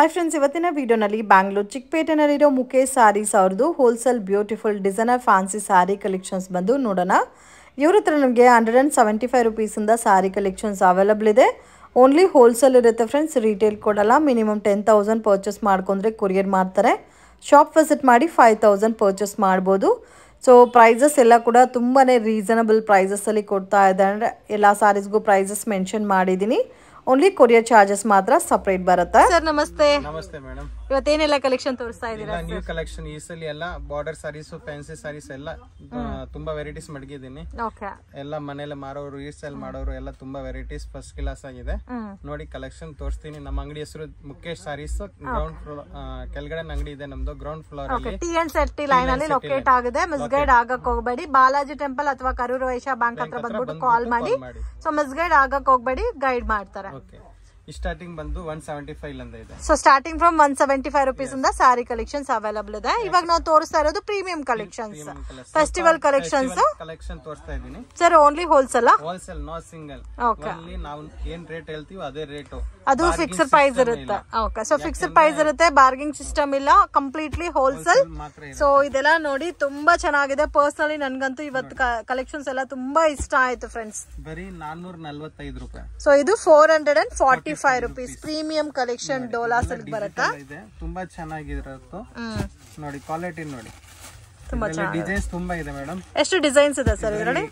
hi friends ಇವತ್ತಿನ ವಿಡಿಯೋನಲ್ಲಿ ಬ್ಯಾಂಗ್ಳೂರ್ ಚಿಕ್ಕಪೇಟೆನಲ್ಲಿರೋ ಮುಖೇಶ್ ಸಾರೀಸ್ ಅವ್ರದ್ದು wholesale beautiful designer fancy sari collections ಬಂದು ನೋಡೋಣ ಇವ್ರ ಹತ್ರ ನಮಗೆ ಹಂಡ್ರೆಡ್ ಆ್ಯಂಡ್ ಸೆವೆಂಟಿ ಫೈವ್ ರುಪೀಸಿಂದ ಸಾರಿ ಕಲೆಕ್ಷನ್ಸ್ ಅವೈಲಬಲ್ ಇದೆ ಓನ್ಲಿ ಹೋಲ್ಸೇಲ್ ಇರುತ್ತೆ ಫ್ರೆಂಡ್ಸ್ ರಿಟೇಲ್ ಕೊಡಲ್ಲ ಮಿನಿಮಮ್ ಟೆನ್ ತೌಸಂಡ್ ಪರ್ಚೇಸ್ ಮಾಡ್ಕೊಂಡ್ರೆ ಕೊರಿಯರ್ ಮಾಡ್ತಾರೆ ಶಾಪ್ ವಿಸಿಟ್ ಮಾಡಿ ಫೈವ್ ತೌಸಂಡ್ ಪರ್ಚೇಸ್ ಮಾಡ್ಬೋದು ಸೊ ಪ್ರೈಸಸ್ ಎಲ್ಲ ಕೂಡ ತುಂಬಾ ರೀಸನಬಲ್ ಪ್ರೈಸಸ್ಸಲ್ಲಿ ಕೊಡ್ತಾ ಇದೆ ಅಂದರೆ ಎಲ್ಲ ಸಾರೀಸ್ಗೂ ಪ್ರೈಸಸ್ ಮೆನ್ಷನ್ ಮಾಡಿದ್ದೀನಿ only courier charges matra separate barutte sir namaste namaste madam ಇವತ್ತೇನೆಲ್ಲ ಕಲೆಕ್ಷನ್ ತೋರಿಸ್ತಾ ಇದ್ದೀರಾ ನ್ಯೂ ಕಲೆಕ್ಷನ್ ಈ ಸಲ ಎಲ್ಲ ಬಾರ್ಡರ್ ಸಾರೀಸ್ ಫ್ಯಾನ್ಸಿ ಸಾರೀಸ್ ಎಲ್ಲ ತುಂಬಾ ವೆರೈಟೀಸ್ ಮಡಗಿದ್ದೀನಿ ಎಲ್ಲ ಮನೇಲಿ ಮಾರೋರು ರೀಸೇಲ್ ಮಾಡೋರು ಎಲ್ಲ ತುಂಬಾ ವೆರೈಟೀಸ್ ಫಸ್ಟ್ ಕ್ಲಾಸ್ ಆಗಿದೆ ನೋಡಿ ಕಲೆಕ್ಷನ್ ತೋರಿಸ್ತೀನಿ ನಮ್ಮ ಅಂಗಡಿ ಹೆಸರು ಮುಖೇಶ್ ಸಾರೀಸ್ ಗ್ರೌಂಡ್ ಫ್ಲೋರ್ ಕೆಳಗಡೆ ಅಂಗಡಿ ಇದೆ ನಮ್ದು ground floor T N Setty line ಅಲ್ಲಿ ಲೊಕೇಟ್ ಆಗಿದೆ ಮಿಸ್ ಗೈಡ್ ಆಗಕ್ ಹೋಗಬೇಡಿ ಬಾಲಾಜಿ ಟೆಂಪಲ್ ಅಥವಾ ಕರೂರ್ ವೈಶ್ಯ ಬ್ಯಾಂಕ್ ಹತ್ರ ಬಂದ್ಬಿಟ್ಟು ಕಾಲ್ ಮಾಡಿ ಸೊ ಗೈಡ್ ಆಗಕ್ ಹೋಗ್ಬೇಡಿ ಗೈಡ್ ಮಾಡ್ತಾರೆ ಸ್ಟಾರ್ಟಿಂಗ್ ಬಂದು ಒನ್ ಸೆವೆಂಟಿ ಫೈವ್ ಇಂದ ಇದೆ so starting from one seventy five rupees ಇಂದ ಸಾರಿ ಕಲೆಕ್ಷನ್ಸ್ ಅವೈಲಬಲ್ ಇದೆ ಇವಾಗ ನಾವು ತೋರಿಸ್ತಾ ಇರೋದು premium collections festival collections collection ತೋರಿಸ್ತಾ ಇದೀನಿ sir only wholesale wholesale not single only ನಾವು ಏನ್ ರೇಟ್ ಹೇಳ್ತೀವಿ ಅದೇ ರೇಟ್ ಅದು ಫಿಕ್ಸ್ಡ್ ಪ್ರೈಸ್ ಇರುತ್ತೆ ಓಕೆ ಸೊ ಫಿಕ್ಸ್ಡ್ ಪ್ರೈಸ್ ಇರುತ್ತೆ ಬಾರ್ಗಿಂಗ್ ಸಿಸ್ಟಮ್ ಇಲ್ಲ ಕಂಪ್ಲೀಟ್ಲಿ ಹೋಲ್ಸೇಲ್ ಸೊ ಇದೆಲ್ಲ ನೋಡಿ ತುಂಬಾ ಚೆನ್ನಾಗಿದೆ ಪರ್ಸನಲಿ ನನ್ಗಂತೂ ಇವತ್ತು ಕಲೆಕ್ಷನ್ಸ್ ಎಲ್ಲ ತುಂಬಾ ಇಷ್ಟ ಆಯ್ತು ಫ್ರೆಂಡ್ಸ್ ಬರೀ ನಾನ್ನೂರ ರೂಪಾಯಿ ಸೊ ಇದು four hundred and forty five rupees premium collection ಡೋಲಾಸ್ ಸೆಟ್ ಬರುತ್ತಾ ಇದೆ ತುಂಬಾ ಚೆನ್ನಾಗಿರೋದು ನೋಡಿ ಕ್ವಾಲಿಟಿ ನೋಡಿ ತುಂಬಾ ಡಿಸೈನ್ಸ್ ತುಂಬಾ ಇದೆ ಮೇಡಮ್ ಎಷ್ಟು ಡಿಸೈನ್ಸ್ ಇದೆ ಸರ್ ಇದರಲ್ಲಿ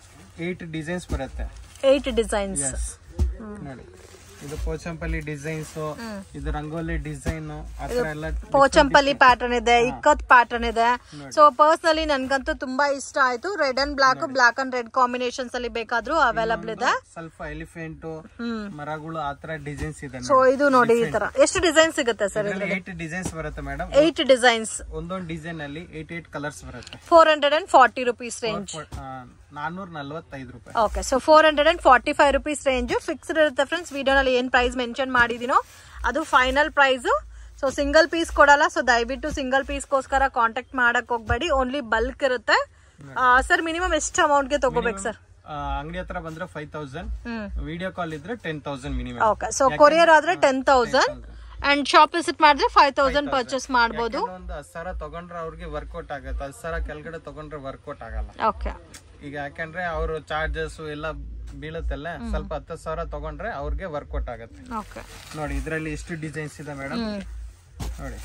ಏಟ್ ಡಿಸೈನ್ಸ್ ಬರುತ್ತೆ ಏಟ್ ಡಿಸೈನ್ಸ್ ನೋಡಿ ಇದು ಪೋಚಂಪಲ್ಲಿ ಡಿಸೈನ್ಸ್ ಇದು ರಂಗೋಲಿ ಡಿಸೈನ್ ಪೋಚಂಪಲ್ಲಿ ಪ್ಯಾಟರ್ನ್ ಇದೆ ಇಕ್ಕತ್ ಪ್ಯಾಟರ್ನ್ ಇದೆ ಸೊ ಪರ್ಸ್ನಲಿ ನನ್ಗಂತೂ ತುಂಬಾ ಇಷ್ಟ ಆಯ್ತು red and black black and red combinations ಅಲ್ಲಿ ಬೇಕಾದ್ರೂ ಅವೈಲಬಲ್ ಇದೆ ಸ್ವಲ್ಪ ಎಲಿಫೆಂಟ್ ಮರಗಳು ಆತರ ಡಿಸೈನ್ಸ್ ಇದೆ ಸೊ ಇದು ನೋಡಿ ಈ ತರ ಎಷ್ಟು ಡಿಸೈನ್ ಸಿಗುತ್ತೆ ಸರ್ ಏಟ್ ಡಿಸೈನ್ಸ್ ಬರುತ್ತೆ ಮೇಡಮ್ ಏಟ್ ಡಿಸೈನ್ಸ್ ಒಂದೊಂದು ಡಿಸೈನ್ ಅಲ್ಲಿ ಏಟ್ ಏಟ್ ಕಲರ್ಸ್ ಬರುತ್ತೆ four hundred and forty rupees range okay so four range fixed ಇರುತ್ತೆ ಫ್ರೆಂಡ್ಸ್ ವಿಡಿಯೋನಲ್ಲಿ ಏನು ಪ್ರೈಸ್ ಮೆನ್ಷನ್ ಮಾಡಿದೀನೋ ಅದು final price so single piece ಕೊಡಲ್ಲ ಸೊ ದಯವಿಟ್ಟು ಸಿಂಗಲ್ ಪೀಸ್ ಗೋಸ್ಕರ ಕಾಂಟ್ಯಾಕ್ಟ್ ಮಾಡಕ್ ಹೋಗ್ಬೇಡಿ ಓನ್ಲಿ ಬಲ್ಕ್ ಇರುತ್ತೆ ಸರ್ ಮಿನಿಮಮ್ ಎಷ್ಟು ಅಮೌಂಟ್ ಗೆ ತಗೋಬೇಕು ಸರ್ ಅಂಗಡಿ ಹತ್ರ ಬಂದ್ರೆ ಫೈವ್ ತೌಸಂಡ್ ವಿಡಿಯೋ ಕಾಲ್ ಇದ್ರೆ ten thousand minimum okay so courier ಆದ್ರೆ ten thousand and shop visit ಮಾಡಿದ್ರೆ ಫೈವ್ ತೌಸಂಡ್ ಪರ್ಚೇಸ್ ಮಾಡಬಹುದು ಒಂದು ಸರ ತಗೊಂಡ್ರೆ ಅವ್ರಿಗೆ ವರ್ಕೌಟ್ ಆಗುತ್ತೆ ಅದು ಸಾವಿರ ಕೆಳಗಡೆ ತಗೊಂಡ್ರೆ ವರ್ಕೌಟ್ ಆಗಲ್ಲ ಓಕೆ ಈಗ ಯಾಕಂದ್ರೆ ಅವರು ಚಾರ್ಜಸ್ ಎಲ್ಲ ಬೀಳುತ್ತಲ್ಲ ಸ್ವಲ್ಪ ಹತ್ತು ಸಾವಿರ ತಗೊಂಡ್ರೆ ಅವ್ರಿಗೆ ವರ್ಕೌಟ್ ಆಗುತ್ತೆ ನೋಡಿ ಇದರಲ್ಲಿ ಎಷ್ಟು ಡಿಸೈನ್ಸ್ ಇದೆ ಮೇಡಮ್ ನೋಡಿ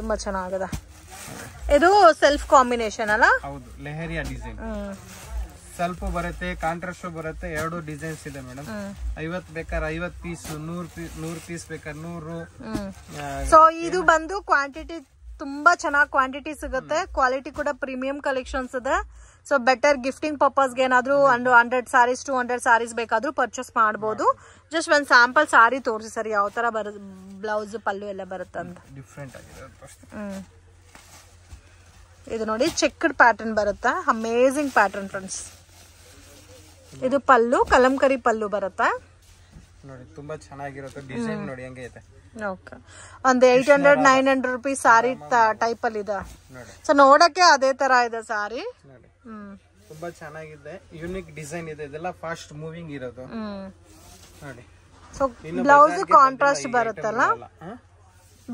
ತುಂಬಾ ಚೆನ್ನಾಗದ ಇದು ಸೆಲ್ಫ್ ಕಾಂಬಿನೇಷನ್ ಅಲ್ಲ ಹೌದು ಲೆಹರಿಯಾ ಡಿಸೈನ್ ಸ್ವಲ್ಪ ಬರುತ್ತೆ ಕಾಂಟ್ರಾಸ್ಟ್ ಬರುತ್ತೆ ಎರಡು ಡಿಸೈನ್ಸ್ ಇದೆ ಮೇಡಮ್ ಐವತ್ ಬೇಕಾದ್ರೆ ಐವತ್ ಪೀಸ್ ನೂರ್ ಪೀಸ್ ನೂರ್ ಪೀಸ್ ಬೇಕಾದ್ರೆ ನೂರು ಸೊ ಇದು ಬಂದು ಕ್ವಾಂಟಿಟಿ ತುಂಬಾ ಚೆನ್ನಾಗಿ ಕ್ವಾಂಟಿಟಿ ಸಿಗುತ್ತೆ ಕ್ವಾಲಿಟಿ ಕೂಡ ಪ್ರೀಮಿಯಂ ಕಲೆಕ್ಷನ್ಸ್ ಇದೆ ಸೊ ಬೆಟರ್ ಗಿಫ್ಟಿಂಗ್ ಗೆ ಏನಾದರೂ ಒಂದು hundred sarees two hundred sarees ಬೇಕಾದರೂ ಪರ್ಚೇಸ್ ಮಾಡಬಹುದು ಜಸ್ಟ್ ಒಂದ್ ಸ್ಯಾಂಪಲ್ ಸಾರಿ ತೋರಿಸಿ ಸರ್ ಯಾವ ಥರ ಬರ ಬ್ಲೌಸ್ ಪಲ್ಲು ಎಲ್ಲ ಬರುತ್ತಂತ ಡಿಫ್ರೆಂಟ್ ಇದು ನೋಡಿ ಚೆಕ್ಡ್ ಪ್ಯಾಟರ್ನ್ ಬರುತ್ತೆ ಅಮೇಝಿಂಗ್ ಪ್ಯಾಟರ್ನ್ ಫ್ರೆಂಡ್ಸ್ ಇದು ಪಲ್ಲು ಕಲಂಕರಿ ಪಲ್ಲು ಬರುತ್ತೆ ನೋಡಿ ತುಂಬಾ ಚೆನ್ನಾಗಿರುತ್ತೆ ಡಿಸೈನ್ ನೋಡಿ ಹಂಗೆ ಐತೆ ಓಕೆ ಒಂದು eight hundred nine hundred rupees sari type ಅಲ್ಲಿ ಇದೆ ಸೊ ನೋಡಕ್ಕೆ ಅದೇ ತರ ಇದೆ ಸಾರಿ ತುಂಬಾ ಚೆನ್ನಾಗಿದೆ ಯೂನಿಕ್ ಡಿಸೈನ್ ಇದೆ ಇದೆಲ್ಲ ಫಾಸ್ಟ್ ಮೂವಿಂಗ್ ಇರೋದು ನೋಡಿ ಬ್ಲೌಸ್ ಕಾಂಟ್ರಾಸ್ಟ್ ಬರುತ್ತಲ್ಲ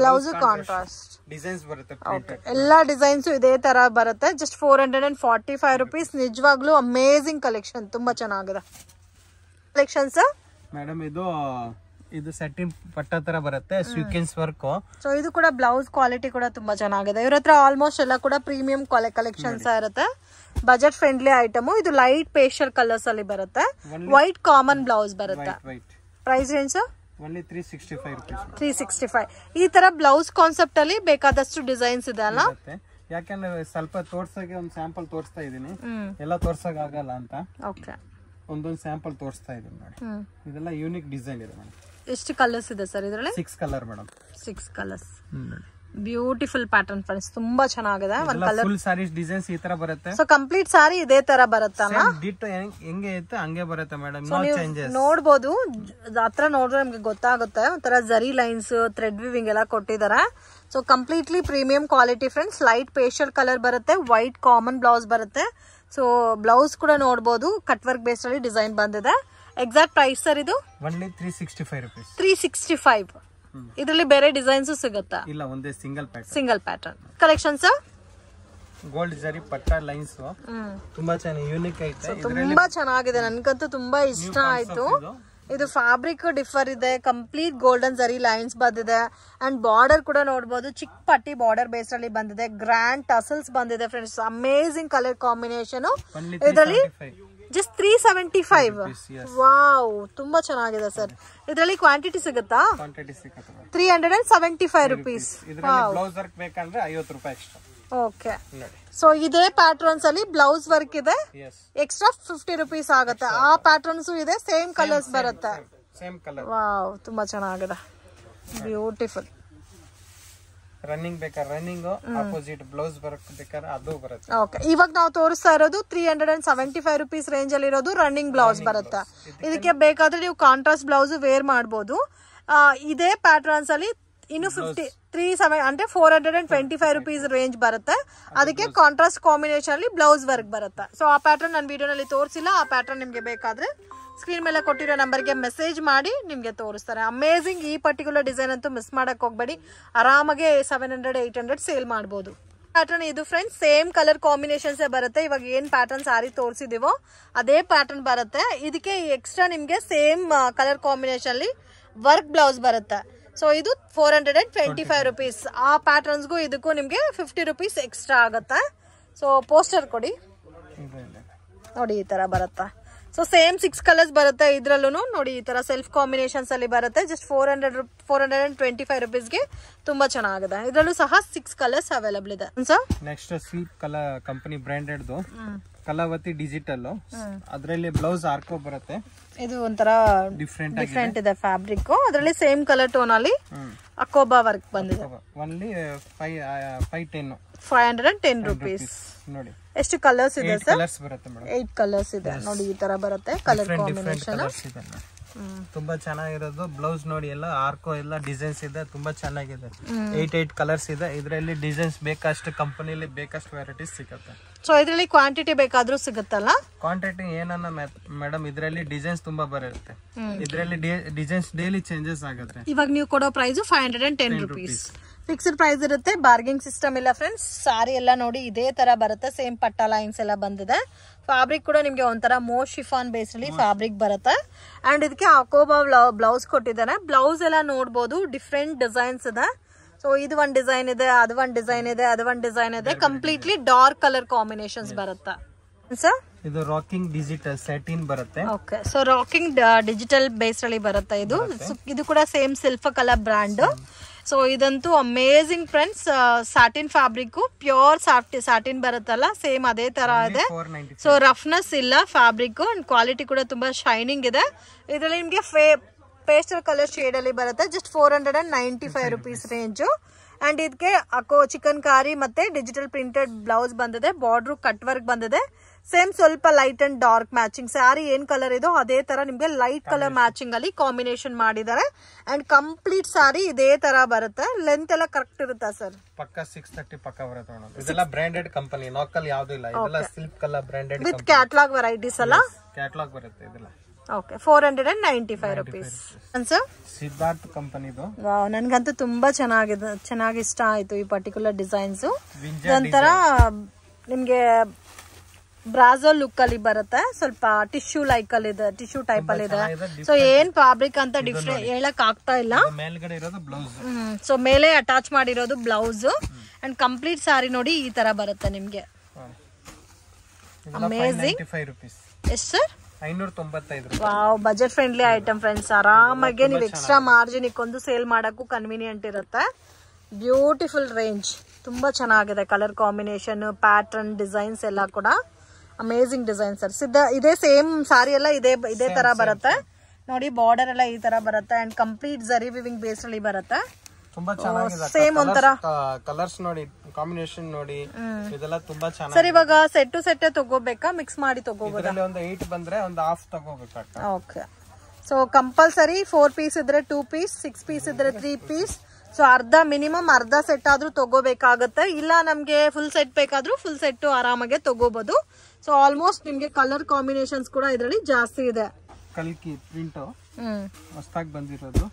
ಬ್ಲೌಸ್ ಕಾಂಟ್ರಾಸ್ಟ್ ಡಿಸೈನ್ಸ್ ಬರುತ್ತೆ ಎಲ್ಲಾ ಡಿಸೈನ್ಸ್ ಇದೇ ತರ ಬರುತ್ತೆ just four hundred and forty five rupees ನಿಜವಾಗ್ಲೂ ಅಮೇಸಿಂಗ್ ಕಲೆಕ್ಷನ್ ತುಂಬಾ ಚೆನ್ನಾಗಿದೆ ಕಲೆಕ್ಷನ್ಸ್ ಮೇಡಮ್ ಇದು ಇದು ಸೆಟ್ಟಿನ್ ಪಟ್ಟ ತರ ಬರುತ್ತೆ ಸೀಕ್ವೆನ್ಸ್ ವರ್ಕ್ ಸೊ ಇದು ಕೂಡ ಬ್ಲೌಸ್ ಕ್ವಾಲಿಟಿ ಕೂಡ ತುಂಬಾ ಚೆನ್ನಾಗಿದೆ ಇವ್ರ ಹತ್ರ ಆಲ್ಮೋಸ್ಟ್ ಎಲ್ಲ ಕೂಡ ಪ್ರೀಮಿಯಂ ಕಲೆಕ್ಷನ್ಸ್ ಇರುತ್ತೆ ಬಜೆಟ್ ಫ್ರೆಂಡ್ಲಿ ಐಟಮ್ ಇದು ಲೈಟ್ ಪೇಶಲ್ ಕಲರ್ಸ್ ಅಲ್ಲಿ ಬರುತ್ತೆ ವೈಟ್ ಕಾಮನ್ ಬ್ಲೌಸ್ ಬರುತ್ತೆ price range three sixty five ಈ ತರ ಬ್ಲೌಸ್ ಕಾನ್ಸೆಪ್ಟ್ ಅಲ್ಲಿ ಬೇಕಾದಷ್ಟು ಡಿಸೈನ್ಸ್ ಇದೆ ಅಲ್ಲ ಯಾಕಂದ್ರೆ ಸ್ವಲ್ಪ ತೋರ್ಸಕ್ಕೆ ಒಂದು ಸ್ಯಾಂಪಲ್ ತೋರಿಸ್ತಾ ಇದೀನಿ ಎಲ್ಲ ತೋರ್ಸಕ್ ಆಗಲ್ಲ ಅಂತ ಓಕೆ ಒಂದೊಂದು ಸ್ಯಾಂಪಲ್ ತೋರಿಸ್ತಾ ಇದ್ದೀನಿ ನೋಡಿ ಇದೆಲ್ಲ ಯೂನಿಕ್ ಡಿಸೈನ್ ಇದೆ ಮೇಡಮ್ ಎಷ್ಟು ಕಲರ್ಸ್ ಇದೆ ಸರ್ ಇದರಲ್ಲಿ six colour madam six colours ನೋಡಿ ಬ್ಯೂಟಿಫುಲ್ ಪ್ಯಾಟರ್ನ್ ಫ್ರೆಂಡ್ಸ್ ತುಂಬಾ ಚೆನ್ನಾಗಿದೆ ಒಂದ್ ಕಲರ್ ಫುಲ್ ಸಾರೀಸ್ ಡಿಸೈನ್ಸ್ ಈ ತರ ಬರುತ್ತೆ ಸೊ ಕಂಪ್ಲೀಟ್ ಸಾರಿ ಇದೇ ತರ ಬರುತ್ತಲ್ಲ ಹೆಂಗೆ ಇತ್ತು ಹಂಗೆ ಬರುತ್ತೆ ಮೇಡಮ್ ನೋಡ್ಬೋದು ಹತ್ರ ನೋಡಿದ್ರೆ ನಮ್ಗೆ ಗೊತ್ತಾಗುತ್ತೆ ಒಂಥರ ಜರಿ ಲೈನ್ಸ್ ಥ್ರೆಡ್ ವಿವಿಂಗ್ ಎಲ್ಲ ಕೊಟ್ಟಿದ್ದಾರೆ so completely premium quality friends light pastel colour ಬರುತ್ತೆ ವೈಟ್ ಕಾಮನ್ ಬ್ಲೌಸ್ ಬರುತ್ತೆ ಸೊ ಬ್ಲೌಸ್ ಕೂಡ ನೋಡ್ಬೋದು ಕಟ್ ವರ್ಕ್ ಬೇಸ್ ಅಲ್ಲಿ ಡಿಸೈನ್ ಬಂದಿದೆ ಎಕ್ಸಾಕ್ಟ್ ಪ್ರೈಸ್ ಸರ್ ಇದು only three sixty five three sixty five ಇದರಲ್ಲಿ ಬೇರೆ ಡಿಸೈನ್ಸ್ ಸಿಗುತ್ತಾ ಇಲ್ಲ ಒಂದೇ single pattern single pattern collections gold zari ಪಟ್ಟ ಲೈನ್ಸ್ ತುಂಬಾ ಚೆನ್ನಾಗಿ ಯೂನಿಕ್ ಐತೆ ತುಂಬಾ ಚೆನ್ನಾಗಿದೆ ನನಗಂತೂ ತುಂಬಾ ಇಷ್ಟ ಆಯ್ತು ಇದು ಫ್ಯಾಬ್ರಿಕ್ ಡಿಫರ್ ಇದೆ ಕಂಪ್ಲೀಟ್ ಗೋಲ್ಡನ್ ಜರಿ ಲೈನ್ಸ್ ಬಂದಿದೆ ಅಂಡ್ ಬಾರ್ಡರ್ ಕೂಡ ನೋಡಬಹುದು ಚಿಕ್ಕ ಪಟ್ಟಿ ಬಾರ್ಡರ್ ಬೇಸ್ ಅಲ್ಲಿ ಬಂದಿದೆ ಗ್ರ್ಯಾಂಡ್ ಟಸಲ್ಸ್ ಬಂದಿದೆ ಫ್ರೆಂಡ್ಸ್ ಅಮೇಸಿಂಗ್ ಕಲರ್ ಕಾಂಬಿನೇಷನ್ ಇದರಲ್ಲಿ just three seventy five wow ತುಂಬಾ ಚೆನ್ನಾಗಿದೆ ಸರ್ ಇದರಲ್ಲಿ ಕ್ವಾಂಟಿಟಿ ಸಿಗುತ್ತಾ three hundred and seventy five rupees okay so ಇದೇ ಪ್ಯಾಟ್ರನ್ಸ್ ಅಲ್ಲಿ ಬ್ಲೌಸ್ ವರ್ಕ್ ಇದೆ ಎಕ್ಸ್ಟ್ರಾ ಫಿಫ್ಟಿ ರುಪೀಸ್ ಆಗುತ್ತೆ ಆ ಪ್ಯಾಟ್ರನ್ಸ್ ಇದೆ ಸೇಮ್ ಕಲರ್ಸ್ ಬರುತ್ತೆ ವಾವ್ ತುಂಬಾ ಚೆನ್ನಾಗಿದೆ ಬ್ಯೂಟಿಫುಲ್ ರನ್ನಿಂಗ್ ಬೇಕಾದ್ರೆ ರನ್ನಿಂಗ್ ಅಪೋಸಿಟ್ ಬ್ಲೌಸ್ ಬೇಕಾದ್ರೆ ಅದು ಬರುತ್ತೆ ಓಕೆ ಇವಾಗ ನಾವು ತೋರಿಸ್ತಾ ಇರೋದು three hundred and seventy five rupees range ಅಲ್ಲಿ ಇರೋದು ರನ್ನಿಂಗ್ ಬ್ಲೌಸ್ ಬರುತ್ತೆ ಇದಕ್ಕೆ ಬೇಕಾದ್ರೆ ನೀವು ಕಾಂಟ್ರಾಸ್ಟ್ ಬ್ಲೌಸ್ ವೇರ್ ಮಾಡಬಹುದು ಇದೇ ಪ್ಯಾಟ್ರನ್ಸ್ ಅಲ್ಲಿ ಇನ್ನು ಫಿಫ್ಟಿ ತ್ರೀ ಸೆವೆನ್ ಅಂದ್ರೆ four hundred and twenty five rupees range ಬರುತ್ತೆ ಅದಕ್ಕೆ ಕಾಂಟ್ರಾಸ್ಟ್ ಕಾಂಬಿನೇಷನ್ ಅಲ್ಲಿ ಬ್ಲೌಸ್ ವರ್ಕ್ ಬರುತ್ತೆ ಸೊ ಆ ಪ್ಯಾಟರ್ನ್ ನಾನು ವಿಡಿಯೋನಲ್ಲಿ ತೋರಿಸಿಲ್ಲ ಆ ಪ್ಯಾಟರ್ನ್ ನಿಮಗೆ ಬೇಕಾದ್ರೆ ಸ್ಕ್ರೀನ್ ಮೇಲೆ ಕೊಟ್ಟಿರೋ ನಂಬರ್ಗೆ ಮೆಸೇಜ್ ಮಾಡಿ ನಿಮಗೆ ತೋರಿಸ್ತಾರೆ ಅಮೇಝಿಂಗ್ ಈ ಪರ್ಟಿಕ್ಯುಲರ್ ಡಿಸೈನ್ ಅಂತೂ ಮಿಸ್ ಮಾಡೋಕೆ ಹೋಗಬೇಡಿ ಆರಾಮಾಗೆ seven hundred eight hundred sale ಮಾಡ್ಬೋದು ಪ್ಯಾಟರ್ನ್ ಇದು ಫ್ರೆಂಡ್ಸ್ ಸೇಮ್ ಕಲರ್ ಕಾಂಬಿನೇಷನ್ಸೇ ಬರುತ್ತೆ ಇವಾಗ ಏನು ಪ್ಯಾಟರ್ನ್ ಸಾರಿ ತೋರಿಸಿದೀವೋ ಅದೇ ಪ್ಯಾಟರ್ನ್ ಬರುತ್ತೆ ಇದಕ್ಕೆ ಎಕ್ಸ್ಟ್ರಾ ನಿಮಗೆ same colour combination work blouse ಬರುತ್ತೆ ಸೊ ಇದು four hundred and twenty five rupees ಆ ಪ್ಯಾಟರ್ನ್ಸ್ಗೂ ಇದಕ್ಕೂ ನಿಮಗೆ ಫಿಫ್ಟಿ ರುಪೀಸ್ ಎಕ್ಸ್ಟ್ರಾ ಆಗುತ್ತೆ ಸೊ ಪೋಸ್ಟರ್ ಕೊಡಿ ನೋಡಿ ಈ ತರ ಬರುತ್ತೆ ಸೊ ಸೇಮ್ ಸಿಕ್ಸ್ ಕಲರ್ಸ್ ಬರುತ್ತೆ ಇದ್ರಲ್ಲೂ ನೋಡಿ ಈ ತರ ಸೆಲ್ಫ್ ಕಾಂಬಿನೇಷನ್ಸ್ ಅಲ್ಲಿ ಬರುತ್ತೆ just four hundred four hundred and twenty five ರುಪೀಸ್ಗೆ ತುಂಬಾ ಚೆನ್ನಾಗಿದೆ ಇದರಲ್ಲೂ ಸಹ ಸಿಕ್ಸ್ ಕಲರ್ಸ್ ಅವೈಲೇಬಲ್ ಇದೆ sir next sweep colour company branded Kalavati digital ಅದರಲ್ಲಿ ಬ್ಲೌಸ್ ಆರ್ಕೋ ಬರುತ್ತೆ ಇದು ಒಂಥರ ಡಿಫ್ರೆಂಟ್ ಡಿಫ್ರೆಂಟ್ ಇದೆ ಫ್ಯಾಬ್ರಿಕ್ ಅದರಲ್ಲಿ ಸೇಮ್ ಕಲರ್ ಟೋನ್ ಅಲ್ಲಿ ಅಕೋಬಾ ವರ್ಕ್ ಬಂದಿದೆ five five ten five hundred and ten rupees ನೋಡಿ ಎಷ್ಟು ಕಲರ್ಸ್ ಇದೆ ಸರ್ ಕಲರ್ಸ್ ಬರುತ್ತೆ ಮೇಡಂ ಕಲರ್ಸ್ ಇದೆ ನೋಡಿ ಈ ತರ ಬರುತ್ತೆ ಕಲರ್ ಕಾಂಬಿನೇಷನ್ ತುಂಬಾ ಚೆನ್ನಾಗಿರೋದು ಬ್ಲೌಸ್ ನೋಡಿ ಎಲ್ಲ ಆರ್ಕೋ ಎಲ್ಲ ಡಿಸೈನ್ಸ್ ಇದೆ ತುಂಬಾ ಚೆನ್ನಾಗಿದೆ ಏಟ್ ಏಟ್ ಕಲರ್ಸ್ ಇದೆ ಇದರಲ್ಲಿ ಡಿಸೈನ್ಸ್ ಬೇಕಷ್ಟು ಕಂಪನಿಲಿ ಬೇಕಷ್ಟು ವೆರೈಟೀಸ್ ಸಿಗುತ್ತೆ ಸೊ ಇದರಲ್ಲಿ ಕ್ವಾಂಟಿಟಿ ಬೇಕಾದ್ರೂ ಸಿಗುತ್ತಲ್ಲ ಕ್ವಾಂಟಿಟಿ ಏನನ್ನ ಮೇಡಮ್ ಇದರಲ್ಲಿ ಡಿಸೈನ್ಸ್ ತುಂಬಾ ಬರುತ್ತೆ ಇದರಲ್ಲಿ ಡಿಸೈನ್ಸ್ ಡೈಲಿ ಚೇಂಜಸ್ ಆಗುತ್ತೆ ಇವಾಗ ನೀವು ಕೊಡೋ price five hundred and ten rupees fixed price ಇರುತ್ತೆ ಬಾರ್ಗಿಂಗ್ ಸಿಸ್ಟಮ್ ಇಲ್ಲ ಫ್ರೆಂಡ್ಸ್ ಸಾರಿ ಎಲ್ಲ ನೋಡಿ ಇದೇ ತರ ಬರುತ್ತೆ ಸೇಮ್ ಪಟ್ಟ ಲೈನ್ಸ್ ಎಲ್ಲ ಬಂದಿದೆ ಫ್ಯಾಬ್ರಿಕ್ ಕೂಡ ನಿಮಗೆ ಒಂಥರ ಮೋ ಶಿಫಾನ್ ಅಲ್ಲಿ ಫ್ಯಾಬ್ರಿಕ್ ಬರುತ್ತೆ ಅಂಡ್ ಇದಕ್ಕೆ ಅಕೋಬಾ ಬ್ಲೌಸ್ ಕೊಟ್ಟಿದ್ದಾರೆ ಬ್ಲೌಸ್ ಎಲ್ಲ ನೋಡಬಹುದು ಡಿಫ್ರೆಂಟ್ ಡಿಸೈನ್ಸ್ ಇದೆ ಸೊ ಇದು ಒಂದ್ ಡಿಸೈನ್ ಇದೆ ಅದು ಒಂದ್ ಡಿಸೈನ್ ಇದೆ ಅದು ಒಂದ್ ಡಿಸೈನ್ ಇದೆ ಕಂಪ್ಲೀಟ್ಲಿ ಡಾರ್ಕ್ ಕಲರ್ ಕಾಂಬಿನೇಷನ್ಸ್ ಬರುತ್ತೆ ಇದು ರಾಕಿಂಗ್ ಡಿಜಿಟಲ್ ಸ್ಯಾಟಿನ್ ಬರುತ್ತೆ okay so rocking digital base ಅಲ್ಲಿ ಬರುತ್ತೆ ಇದು ಇದು ಕೂಡ same silk colour brand so ಇದಂತೂ amazing friends satin fabric pure ಸಾಫ್ಟಿ ಸಾಟಿನ್ ಬರುತ್ತಲ್ಲ ಸೇಮ್ ಅದೇ ತರ ಇದೆ ಸೊ ರಫ್ನೆಸ್ ಇಲ್ಲ ಫ್ಯಾಬ್ರಿಕ್ ಅಂಡ್ ಕ್ವಾಲಿಟಿ ಕೂಡ ತುಂಬಾ ಶೈನಿಂಗ್ ಇದೆ ಇದರಲ್ಲಿ ನಿಮಗೆ ಪೇಸ್ಟಲ್ ಕಲರ್ ಶೇಡ್ ಅಲ್ಲಿ ಬರುತ್ತೆ just four hundred and ninety five rupees range and ಇದಕ್ಕೆ ಅಕೋ ಚಿಕನ್ ಕಾರಿ ಮತ್ತೆ ಡಿಜಿಟಲ್ ಪ್ರಿಂಟೆಡ್ ಬ್ಲೌಸ್ ಬಂದಿದೆ ಬಾರ್ಡ್ರು ಕಟ್ ವರ್ಕ್ ಬಂದಿದೆ ಸೇಮ್ ಸ್ವಲ್ಪ light and dark matching sari ಏನ್ ಕಲರ್ ಇದೋ ಅದೇ ತರ ನಿಮ್ಗೆ ಲೈಟ್ ಕಲರ್ ಮ್ಯಾಚಿಂಗ್ ಅಲ್ಲಿ ಕಾಂಬಿನೇಷನ್ ಮಾಡಿದ್ದಾರೆ ಅಂಡ್ ಕಂಪ್ಲೀಟ್ ಸ್ಯಾರಿ ಇದೇ ತರ ಬರುತ್ತೆ ಲೆಂತ್ ಎಲ್ಲ ಕರೆಕ್ಟ್ ಇರುತ್ತಾ ಸರ್ ಪಕ್ಕ ಸಿಕ್ಸ್ ತರ್ಟಿ ಪಕ್ಕ ಬರುತ್ತೆ ಕಂಪನಿ ಯಾವ್ದು ಇಲ್ಲ silk colour branded with catalogue varieties ಅಲ್ಲ ಕ್ಯಾಟ್ಲಾಗ್ ಬರುತ್ತೆ okay four ninety five rupees sir ನನ್ಗಂತೂ ತುಂಬಾ ಚೆನ್ನಾಗಿದೆ ಚೆನ್ನಾಗಿ ಇಷ್ಟ ಆಯ್ತು ಈ ಪರ್ಟಿಕ್ಯುಲರ್ ಡಿಸೈನ್ಸ್ ನಂತರ ನಿಮ್ಗೆ ಬ್ರಾಜೋ ಲುಕ್ ಅಲ್ಲಿ ಬರುತ್ತೆ ಸ್ವಲ್ಪ ಟಿಶ್ಯೂ ಲೈಕ್ ಅಲ್ಲಿ ಇದೆ ಟಿಶ್ಯೂ ಟೈಪ್ ಅಲ್ಲಿ ಇದೆ ಸೊ ಏನ್ ಫ್ಯಾಬ್ರಿಕ್ ಅಂತ ಡಿಫ್ರೆಂಟ್ ಹೇಳಕ್ ಆಗ್ತಾ ಇಲ್ಲ ಸೊ ಮೇಲೆ ಅಟ್ಯಾಚ್ ಮಾಡಿರೋದು ಬ್ಲೌಸ್ ಅಂಡ್ ಕಂಪ್ಲೀಟ್ ಸಾರಿ ನೋಡಿ ಈ ತರ ಬರುತ್ತೆ ನಿಮ್ಗೆ amazing yes sir wow budget friendly item friends ಆರಾಮಾಗಿ ನೀವು ಎಕ್ಸ್ಟ್ರಾ ಮಾರ್ಜಿನ್ ಇಕ್ಕೊಂದು ಸೇಲ್ ಮಾಡೋಕ್ಕೂ ಕನ್ವಿನಿಯಂಟ್ ಇರುತ್ತೆ ಬ್ಯೂಟಿಫುಲ್ ರೇಂಜ್ ತುಂಬಾ ಚೆನ್ನಾಗಿದೆ ಕಲರ್ ಕಾಂಬಿನೇಷನ್ ಪ್ಯಾಟರ್ನ್ ಡಿಸೈನ್ಸ್ ಎಲ್ಲ ಕೂಡ ಅಮೇಜಿಂಗ್ ಡಿಸೈನ್ ಸರ್ ಸಿದ್ಧ ಇದೇ ಸೇಮ್ ಸಾರಿ ಎಲ್ಲಾ ಇದೆ ಇದೆ ತರ ಬರುತ್ತೆ ನೋಡಿ ಬಾರ್ಡರ್ ಎಲ್ಲಾ ಈ ತರ ಬರುತ್ತೆ and complete zari weaving base ಅಲ್ಲಿ ಬರುತ್ತೆ ತುಂಬಾ ಚೆನ್ನಾಗಿದೆ ಸೇಮ್ oh, ಒಂಥರ ಕಲರ್ಸ್ ನೋಡಿ ಕಾಂಬಿನೇಷನ್ ನೋಡಿ ಇದೆಲ್ಲ ತುಂಬಾ ಚೆನ್ನಾಗಿ ಸರ್ ಇವಾಗ ಸೆಟ್ ಟು ಸೆಟ್ ತಗೋಬೇಕಾ ಮಿಕ್ಸ್ ಮಾಡಿ ತಗೋಬೋದಾ ಇದರಲ್ಲಿ ಒಂದು 8 ಬಂದ್ರೆ ಒಂದು ಹಾಫ್ ತಗೋಬೇಕಾ ಅಕ್ಕ ಓಕೆ ಸೊ ಕಂಪಲ್ಸರಿ 4 ಪೀಸ್ ಇದ್ರೆ 2 ಪೀಸ್ 6 ಪೀಸ್ ಇದ್ರೆ 3 ಪೀಸ್ ಸೊ ಅರ್ಧ ಮಿನಿಮಮ್ ಅರ್ಧ ಸೆಟ್ ಆದ್ರೂ ತಗೋಬೇಕಾಗತ್ತೆ ಇಲ್ಲ ನಮ್ಗೆ ಫುಲ್ ಸೆಟ್ ಬೇಕಾದ್ರೂ ಫುಲ್ ಸೆಟ್ ಆರಾಮಾಗೆ ತಗೋಬಹುದು ಸೊ ಆಲ್ಮೋಸ್ಟ್ ನಿಮ್ಗೆ ಕಲರ್ ಕಾಂಬಿನೇಷನ್ಸ್ ಕೂಡ ಇದರಲ್ಲಿ ಜಾಸ್ತಿ ಇದೆ ಕಲ್ಕಿ ಪ್ರಿಂಟ್ ಹೊಸದಾಗಿ ಬಂದಿರೋದು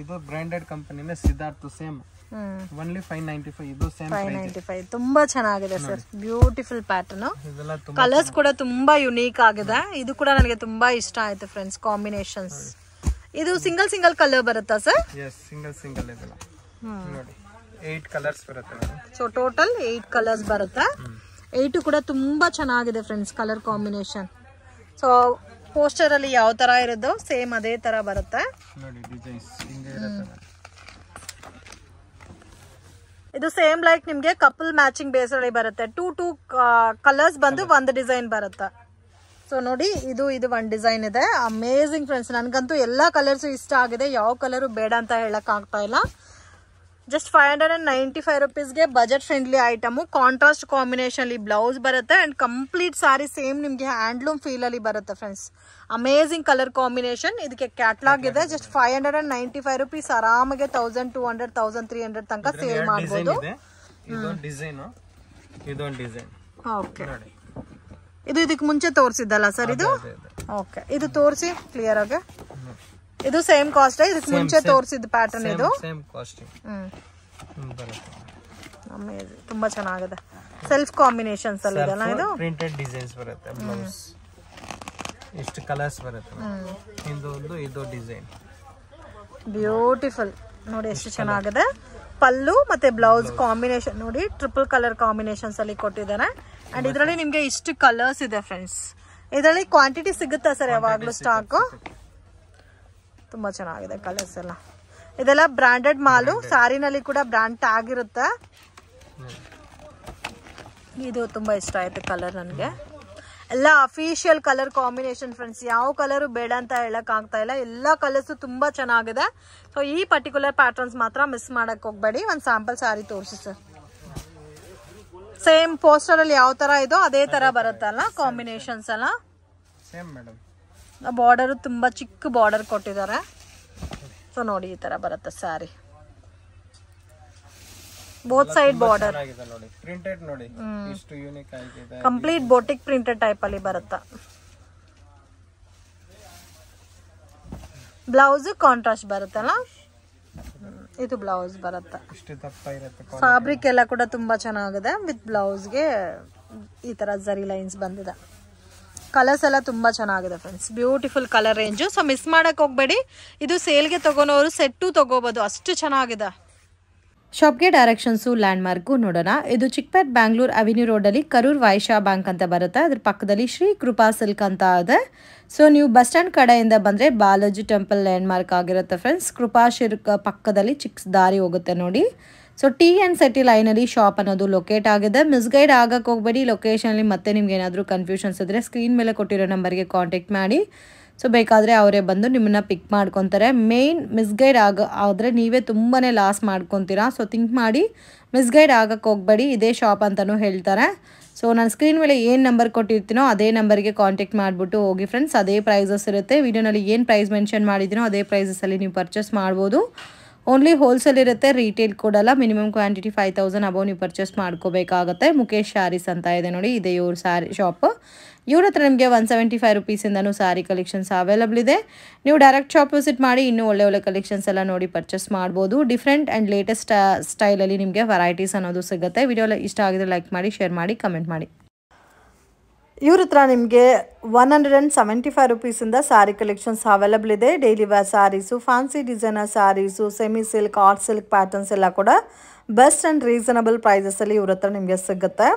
ಇದು branded company Siddhartha same only five ninety ಇದು ಸೇಮ್ ಫೈವ್ ತುಂಬಾ ಚೆನ್ನಾಗಿದೆ ಸರ್ ಬ್ಯೂಟಿಫುಲ್ ಪ್ಯಾಟರ್ನ್ ಕಲರ್ಸ್ ಕೂಡ ತುಂಬಾ ಯುನೀಕ್ ಆಗಿದೆ ಇದು ಕೂಡ ನನಗೆ ತುಂಬಾ ಇಷ್ಟ ಆಯ್ತು ಫ್ರೆಂಡ್ಸ್ ಕಾಂಬಿನೇಷನ್ಸ್ ಇದು ಸಿಂಗಲ್ ಸಿಂಗಲ್ ಕಲರ್ ಬರುತ್ತಾ ಸರ್ ಸಿಂಗಲ್ ಸಿಂಗಲ್ ನೋಡಿ ಕಲರ್ಸ್ ಬರುತ್ತೆ ಸೊ ಟೋಟಲ್ ಏಟ್ ಕಲರ್ಸ್ ಬರುತ್ತೆ ಏಟು ಕೂಡ ತುಂಬಾ ಚೆನ್ನಾಗಿದೆ friends colour combination so poster ಅಲ್ಲಿ ಯಾವ ತರ ಇರೋದು ಸೇಮ್ ಅದೇ ತರ ಬರುತ್ತೆ ಇದು ಸೇಮ್ ಲೈಕ್ ನಿಮ್ಗೆ ಕಪಲ್ ಮ್ಯಾಚಿಂಗ್ ಬೇಸ್ ಅಲ್ಲಿ ಬರುತ್ತೆ ಟೂ ಟೂ ಕಲರ್ಸ್ ಬಂದು ಒಂದು ಡಿಸೈನ್ ಬರುತ್ತೆ ಸೊ ನೋಡಿ ಇದು ಇದು ಒಂದು ಡಿಸೈನ್ ಇದೆ ಅಮೇಝಿಂಗ್ ಫ್ರೆಂಡ್ಸ್ ನನಗಂತೂ ಎಲ್ಲಾ ಕಲರ್ಸ್ ಇಷ್ಟ ಆಗಿದೆ ಯಾವ ಕಲರ್ ಬೇಡ ಅಂತ ಹೇಳಕ್ ಆಗ್ತಾ ಇಲ್ಲ just five hundred and ninety five ರುಪೀಸ್ಗೆ ಬಜೆಟ್ ಫ್ರೆಂಡ್ಲಿ ಐಟಮು ಕಾಂಟ್ರಾಸ್ಟ್ ಕಾಂಬಿನೇಷನಲ್ಲಿ ಬ್ಲೌಸ್ ಬರುತ್ತೆ ಆ್ಯಂಡ್ ಕಂಪ್ಲೀಟ್ ಸಾರಿ ಸೇಮ್ ನಿಮಗೆ ಹ್ಯಾಂಡ್ಲೂಮ್ ಫೀಲಲ್ಲಿ ಬರುತ್ತೆ ಫ್ರೆಂಡ್ಸ್ ಅಮೇಝಿಂಗ್ ಕಲರ್ ಕಾಂಬಿನೇಷನ್ ಇದಕ್ಕೆ ಕ್ಯಾಟ್ಲಾಗ್ ಇದೆ just five hundred and ninety five rupees ಆರಾಮಾಗೆ thousand two hundred thousand three hundred ತನಕ ಸೇಲ್ ಮಾಡ್ಬೋದು ಇದು ಇದಕ್ಕೆ ಮುಂಚೆ ತೋರಿಸಿದ್ದಲ್ಲ ಸರ್ ಇದು ಓಕೆ ಇದು ತೋರಿಸಿ ಕ್ಲಿಯರ್ ಆಗಿ ಇದು ಸೇಮ್ ಕಾಸ್ಟ್ ಇದಕ್ಕೆ ಮುಂಚೆ ತೋರಿಸಿದ ಪ್ಯಾಟರ್ನ್ ಇದು ಸೇಮ್ ಕಾಸ್ಟ್ ತುಂಬಾ ಚೆನ್ನಾಗಿದೆ ಸೆಲ್ಫ್ ಕಾಂಬಿನೇಷನ್ಸ್ ಅಲ್ಲಿ ಇದೆಲ್ಲ ಇದು ಪ್ರಿಂಟೆಡ್ ಡಿಸೈನ್ಸ್ ಬರುತ್ತೆ ಬ್ಲೌಸ್ ಇಷ್ಟು ಕಲರ್ಸ್ ಬರುತ್ತೆ ಇದೊಂದು ಇದು ಡಿಸೈನ್ ಬ್ಯೂಟಿಫುಲ್ ನೋಡಿ ಎಷ್ಟು ಚೆನ್ನಾಗಿದೆ ಪಲ್ಲು ಮತ್ತೆ ಬ್ಲೌಸ್ ಕಾಂಬಿನೇಷನ್ ನೋಡಿ ಟ್ರಿಪಲ್ ಕಲರ್ ಕಾಂಬಿನೇಷನ್ಸ್ ಅಲ್ಲಿ ಕೊಟ್ಟಿದ್ದಾರೆ ಅಂಡ್ ಇದರಲ್ಲಿ ನಿಮಗೆ ಇಷ್ಟು ಕಲರ್ಸ್ ಇದೆ ಫ್ರೆಂಡ್ಸ್ ಇದರಲ್ಲಿ ಕ್ವಾಂಟಿಟಿ ಸಿಗುತ್ತಾ ಸರ್ ಯಾವಾಗಲೂ ಸ್ಟಾಕು ತುಂಬಾ ಚೆನ್ನಾಗಿದೆ ಕಲರ್ಸ್ ಎಲ್ಲ ಇದೆಲ್ಲ ಬ್ರಾಂಡೆಡ್ ಮಾಲು ಸಾರಿನಲ್ಲಿ ಕೂಡ ಬ್ರಾಂಡ್ ಟ್ಯಾಗ್ ಇರುತ್ತೆ ಇದು ತುಂಬಾ ಇಷ್ಟ ಆಯ್ತು ಕಲರ್ ನನಗೆ ಎಲ್ಲ ಅಫಿಷಿಯಲ್ ಕಲರ್ ಕಾಂಬಿನೇಷನ್ ಫ್ರೆಂಡ್ಸ್ ಯಾವ ಕಲರು ಬೇಡ ಅಂತ ಹೇಳಕ್ ಆಗ್ತಾ ಇಲ್ಲ ಎಲ್ಲ ಕಲರ್ಸು ತುಂಬಾ ಚೆನ್ನಾಗಿದೆ ಸೊ ಈ ಪರ್ಟಿಕ್ಯುಲರ್ ಪ್ಯಾಟರ್ನ್ಸ್ ಮಾತ್ರ ಮಿಸ್ ಮಾಡಕ್ ಹೋಗ್ಬೇಡಿ ಒಂದು ಸ್ಯಾಂಪಲ್ ಸಾರಿ ತೋರಿಸಿ ಸರ್ ಸೇಮ್ ಪೋಸ್ಟರ್ ಅಲ್ಲಿ ಯಾವ ತರ ಇದೋ ಅದೇ ತರ ಬರುತ್ತಲ್ಲ ಕಾಂಬಿನೇಷನ್ಸ್ ಅಲ್ಲ ಸೇಮ್ ಮೇಡಮ್ ಬಾರ್ಡರ್ ತುಂಬ ಚಿಕ್ಕ ಬಾರ್ಡರ್ ಕೊಟ್ಟಿದ್ದಾರೆ ಸೊ ನೋಡಿ ಈ ತರ ಬರುತ್ತೆ sari both side border complete boutique printed type ಅಲ್ಲಿ ಬರುತ್ತ ಬ್ಲೌಸ್ ಕಾಂಟ್ರಾಸ್ಟ್ ಬರುತ್ತಲ್ಲ ಇದು ಬ್ಲೌಸ್ ಬರುತ್ತೆ ಫ್ಯಾಬ್ರಿಕ್ ಎಲ್ಲ ಕೂಡ ತುಂಬಾ ಚೆನ್ನಾಗಿದೆ ವಿತ್ ಬ್ಲೌಸ್ಗೆ ಈ ತರ ಜರಿ ಲೈನ್ಸ್ ಬಂದಿದೆ ಕಲರ್ಸ್ ಎಲ್ಲ ತುಂಬಾ ಚೆನ್ನಾಗಿದೆ friends beautiful colour range so miss ಮಾಡಕ್ ಹೋಗಬೇಡಿ ಇದು ಸೇಲ್ಗೆ ತಗೋನೋರು ಸೆಟ್ಟು ತಗೋಬಹುದು ಅಷ್ಟು ಚೆನ್ನಾಗಿದೆ ಶಾಪ್ಗೆ ಡೈರೆಕ್ಷನ್ಸು ಲ್ಯಾಂಡ್ಮಾರ್ಕು ನೋಡೋಣ ಇದು ಚಿಕ್ಕಪೇಟ್ ಬ್ಯಾಂಗ್ಳೂರ್ ಅವೆನ್ಯೂ ರೋಡಲ್ಲಿ ಕರೂರ್ ವೈಶಾ ಬ್ಯಾಂಕ್ ಅಂತ ಬರುತ್ತೆ ಅದ್ರ ಪಕ್ಕದಲ್ಲಿ ಶ್ರೀ ಕೃಪಾ ಸಿಲ್ಕ್ ಅಂತ ಇದೆ ಸೊ ನೀವು ಬಸ್ ಸ್ಟ್ಯಾಂಡ್ ಕಡೆಯಿಂದ ಬಂದರೆ ಬಾಲಾಜಿ ಟೆಂಪಲ್ ಲ್ಯಾಂಡ್ಮಾರ್ಕ್ ಆಗಿರುತ್ತೆ ಫ್ರೆಂಡ್ಸ್ ಕೃಪಾ ಶಿರ್ಕ್ ಪಕ್ಕದಲ್ಲಿ ಚಿಕ್ಸ್ ದಾರಿ ಹೋಗುತ್ತೆ ನೋಡಿ ಸೊ ಟಿ ಆ್ಯಂಡ್ ಸೆಟಿ ಲೈನಲ್ಲಿ ಶಾಪ್ ಅನ್ನೋದು ಲೊಕೇಟ್ ಆಗಿದೆ ಮಿಸ್ಗೈಡ್ ಆಗಕ್ಕೆ ಹೋಗಬೇಡಿ ಲೊಕೇಶನಲ್ಲಿ ಮತ್ತೆ ನಿಮ್ಗೆ ಏನಾದರೂ ಕನ್ಫ್ಯೂಷನ್ಸ್ ಇದ್ದರೆ ಸ್ಕ್ರೀನ್ ಮೇಲೆ ಕೊಟ್ಟಿರೋ ನಂಬರ್ಗೆ ಕಾಂಟ್ಯಾಕ್ಟ್ ಮಾಡಿ ಸೊ ಬೇಕಾದರೆ ಅವರೇ ಬಂದು ನಿಮ್ಮನ್ನ ಪಿಕ್ ಮಾಡ್ಕೊತಾರೆ ಮೇಯ್ನ್ ಮಿಸ್ಗೈಡ್ ಆಗ ಆದರೆ ನೀವೇ ತುಂಬಾ ಲಾಸ್ ಮಾಡ್ಕೊತೀರಾ ಸೊ ಥಿಂಕ್ ಮಾಡಿ ಮಿಸ್ಗೈಡ್ ಆಗಕ್ಕೆ ಹೋಗಬೇಡಿ ಇದೇ ಶಾಪ್ ಅಂತಲೂ ಹೇಳ್ತಾರೆ ಸೊ ನಾನು ಸ್ಕ್ರೀನ್ ಮೇಲೆ ಏನು ನಂಬರ್ ಕೊಟ್ಟಿರ್ತೀನೋ ಅದೇ ನಂಬರ್ಗೆ ಕಾಂಟ್ಯಾಕ್ಟ್ ಮಾಡಿಬಿಟ್ಟು ಹೋಗಿ ಫ್ರೆಂಡ್ಸ್ ಅದೇ ಪ್ರೈಸಸ್ ಇರುತ್ತೆ ವಿಡಿಯೋನಲ್ಲಿ ಏನು ಪ್ರೈಸ್ ಮೆನ್ಷನ್ ಮಾಡಿದ್ದೀನೋ ಅದೇ ಪ್ರೈಸಸಲ್ಲಿ ನೀವು ಪರ್ಚೇಸ್ ಮಾಡ್ಬೋದು ಓನ್ಲಿ ಹೋಲ್ಸೇಲ್ ಇರುತ್ತೆ ರೀಟೇಲ್ ಕೊಡಲ್ಲ minimum quantity five thousand above ನೀವು ಪರ್ಚೇಸ್ ಮಾಡ್ಕೋಬೇಕಾಗತ್ತೆ ಮುಖೇಶ್ ಸ್ಯಾರಿಸ್ ಅಂತ ಇದೆ ನೋಡಿ ಇದೆ ಇವ್ರ ಸ್ಯಾರಿ ಶಾಪ್ ಇವ್ರ ಹತ್ರ ನಿಮಗೆ ಒನ್ ಸೆವೆಂಟಿ ಫೈವ್ ರುಪೀಸಿಂದನೂ ಸ್ಯಾರಿ ಕಲೆಕ್ಷನ್ಸ್ ಅವೈಲಬಲ್ ಇದೆ ನೀವು ಡೈರೆಕ್ಟ್ ಶಾಪ್ ವಿಸಿಟ್ ಮಾಡಿ ಇನ್ನೂ ಒಳ್ಳೆ ಒಳ್ಳೆ ಕಲೆಕ್ಷನ್ಸ್ ಎಲ್ಲ ನೋಡಿ ಪರ್ಚೇಸ್ ಮಾಡ್ಬೋದು ಡಿಫ್ರೆಂಟ್ ಆ್ಯಂಡ್ ಲೇಟೆಸ್ಟ್ ಸ್ಟೈಲಲ್ಲಿ ನಿಮಗೆ ವೆರೈಟೀಸ್ ಅನ್ನೋದು ಸಿಗುತ್ತೆ ವಿಡಿಯೋ ಇಷ್ಟ ಆಗಿದ್ರೆ ಲೈಕ್ ಮಾಡಿ ಶೇರ್ ಮಾಡಿ ಕಮೆಂಟ್ ಮಾಡಿ ಇವ್ರ ಹತ್ರ ನಿಮಗೆ one hundred and seventy five ರುಪೀಸಿಂದ ಸಾರಿ ಕಲೆಕ್ಷನ್ಸ್ ಅವೈಲಬಲ್ ಇದೆ daily wear saris fancy designer saris semi silk art silk patterns ಎಲ್ಲ ಕೂಡ ಬೆಸ್ಟ್ ಆ್ಯಂಡ್ ರೀಸನಬಲ್ ಪ್ರೈಸಸಲ್ಲಿ ಇವ್ರ ಹತ್ರ ನಿಮಗೆ ಸಿಗುತ್ತೆ